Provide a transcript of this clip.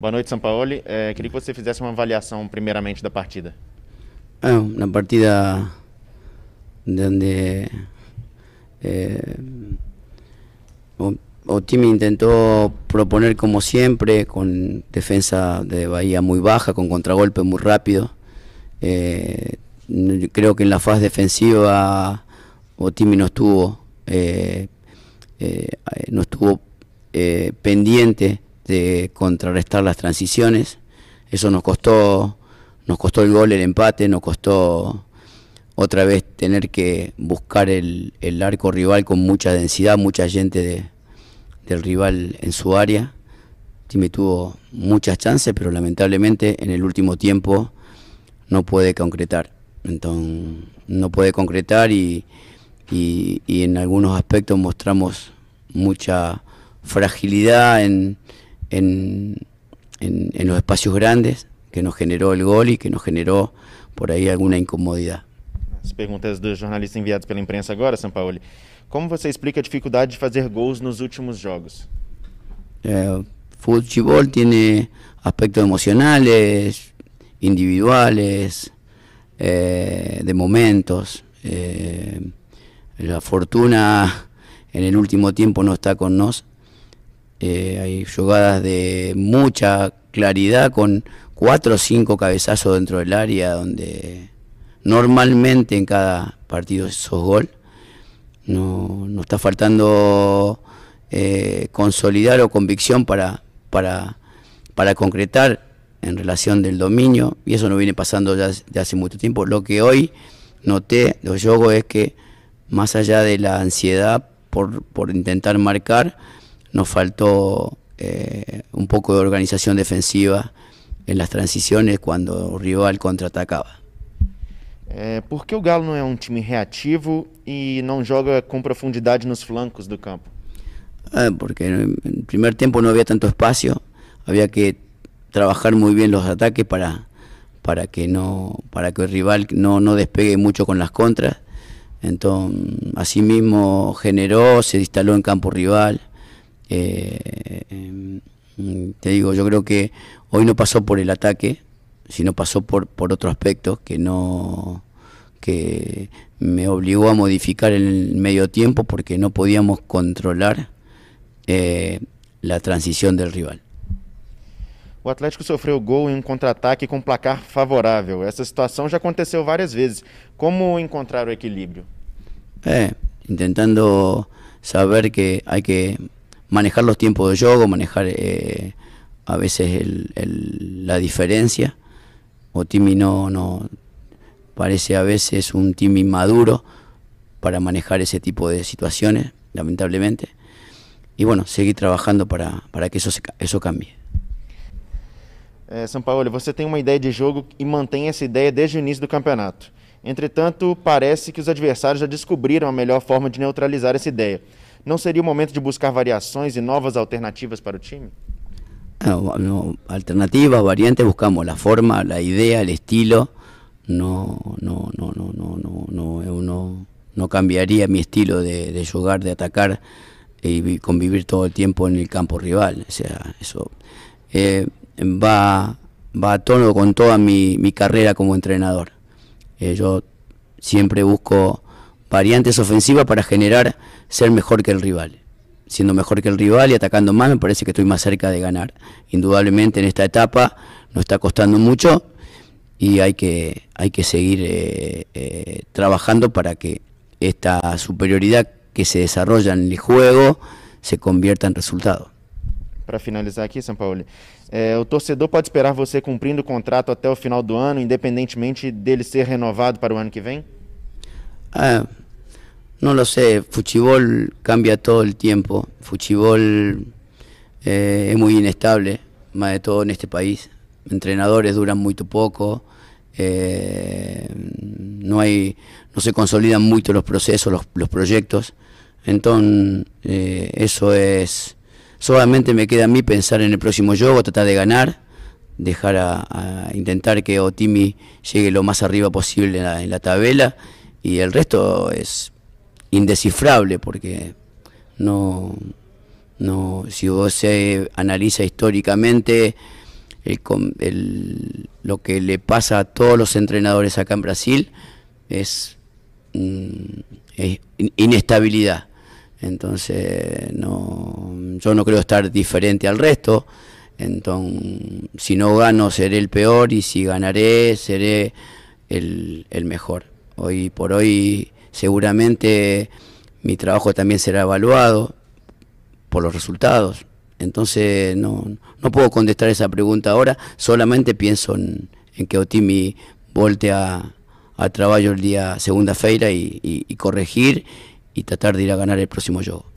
Buenas noches Sampaoli. quería queria que você una evaluación primeramente de la partida. Una partida donde é, o, o, proponer como siempre con defensa de Bahía muy baja, con contragolpe muy rápido. Eh, creo que en la fase defensiva Otimi no estuvo, eh, eh, no estuvo pendiente de contrarrestar las transiciones. Eso nos costó, nos costó el gol, el empate, nos costó otra vez tener que buscar el, arco rival con mucha densidad, mucha gente del rival en su área. Time tuvo muchas chances, pero lamentablemente en el último tiempo no puede concretar. Entonces, no puede concretar y, y, y en algunos aspectos mostramos mucha fragilidad en, en, los espacios grandes que nos generó el gol y que nos generó por ahí alguna incomodidad. preguntas de dos jornalistas enviados pela imprensa ahora, São Paulo. ¿Cómo usted explica la dificultad de hacer gols los últimos Juegos? Eh, fútbol tiene aspectos emocionales, individuales, eh, de momentos. Eh, la fortuna en el último tiempo no está con nos, eh, hay jugadas de mucha claridad con cuatro o cinco cabezazos dentro del área donde normalmente en cada partido esos gol. No, está faltando eh, consolidar o convicción para, para, para concretar en relación del dominio y eso no viene pasando ya de hace mucho tiempo. Lo que hoy noté, los yogos, es que más allá de la ansiedad por intentar marcar, nos faltó eh, un poco de organización defensiva en las transiciones cuando el rival contraatacaba. Eh, ¿Por porque el Galo no é un um time reativo e no juega joga profundidad en los flancos do campo? Ah, porque porque el primer tiempo no había tanto espacio, había que trabajar muy bien los ataques para, para, que, no, para que el rival no, despegue mucho con las contras. Entonces, asimismo generó, se instaló en campo rival, eh, em, te digo, yo creo que hoy no pasó por el ataque, sino pasó por, por otro aspecto que no que me obligó a modificar el medio tiempo porque no podíamos controlar eh, la transición del rival. O Atlético sofreu gol en em um contra-ataque placar favorável. Essa situación ya aconteceu varias veces. Como encontrar o equilíbrio? Eh, intentando saber que hay que manejar los tiempos de jogo, manejar eh, a veces el, el, la diferencia. não no, no parece a veces un time maduro para manejar ese tipo de situaciones, lamentablemente. Y bueno, seguir trabajando para, para que eso, se, eso cambie. É, São Paulo, você tem uma ideia de jogo e mantém essa ideia desde o início do campeonato. Entretanto, parece que os adversários já descobriram a melhor forma de neutralizar essa ideia. ¿No sería o momento de buscar variaciones y e nuevas alternativas para el time? Ah, alternativas, variantes, buscamos la forma, la idea, el estilo. No, no, no, no, no, no, no, eh, no, no cambiaría mi estilo de, jugar, de atacar y convivir todo el tiempo en el campo rival. O sea, eso eh, va, va a tono con toda mi, carrera como entrenador. Eh, yo siempre busco variantes ofensivas para generar ser mejor que el rival. Siendo mejor que el rival y atacando más, me parece que estoy más cerca de ganar. Indudablemente en esta etapa nos está costando mucho y hay que, hay que seguir eh, eh, trabajando para que esta superioridad que se desarrolla en el juego se convierta en resultado. Para finalizar aquí, San Paulo, ¿el eh, torcedor puede esperar você cumpliendo el contrato hasta el final do ano, independentemente dele ser renovado para el año que viene? Ah, no lo sé, Fuchibol cambia todo el tiempo. Fuchibol eh, es muy inestable, más de todo en este país. Entrenadores duran muy poco, eh, no, hay, no se consolidan mucho los procesos, los, proyectos. Entonces, eh, eso es. Solamente me queda a mí pensar en el próximo juego, tratar de ganar, dejar a, intentar que Otimi llegue lo más arriba posible en la, en la tabela y el resto es indescifrable porque no, no si vos se eh, analiza históricamente el, el, lo que le pasa a todos los entrenadores acá en Brasil es, mm, inestabilidad. Entonces, no, yo no creo estar diferente al resto. Entonces, si no gano, seré el peor y si ganaré, seré el mejor. Hoy por hoy seguramente mi trabajo también será evaluado por los resultados. Entonces no, puedo contestar esa pregunta ahora, solamente pienso en, que Otimi volte a, a, trabajo el día segunda-feira y, corregir y tratar de ir a ganar el próximo juego.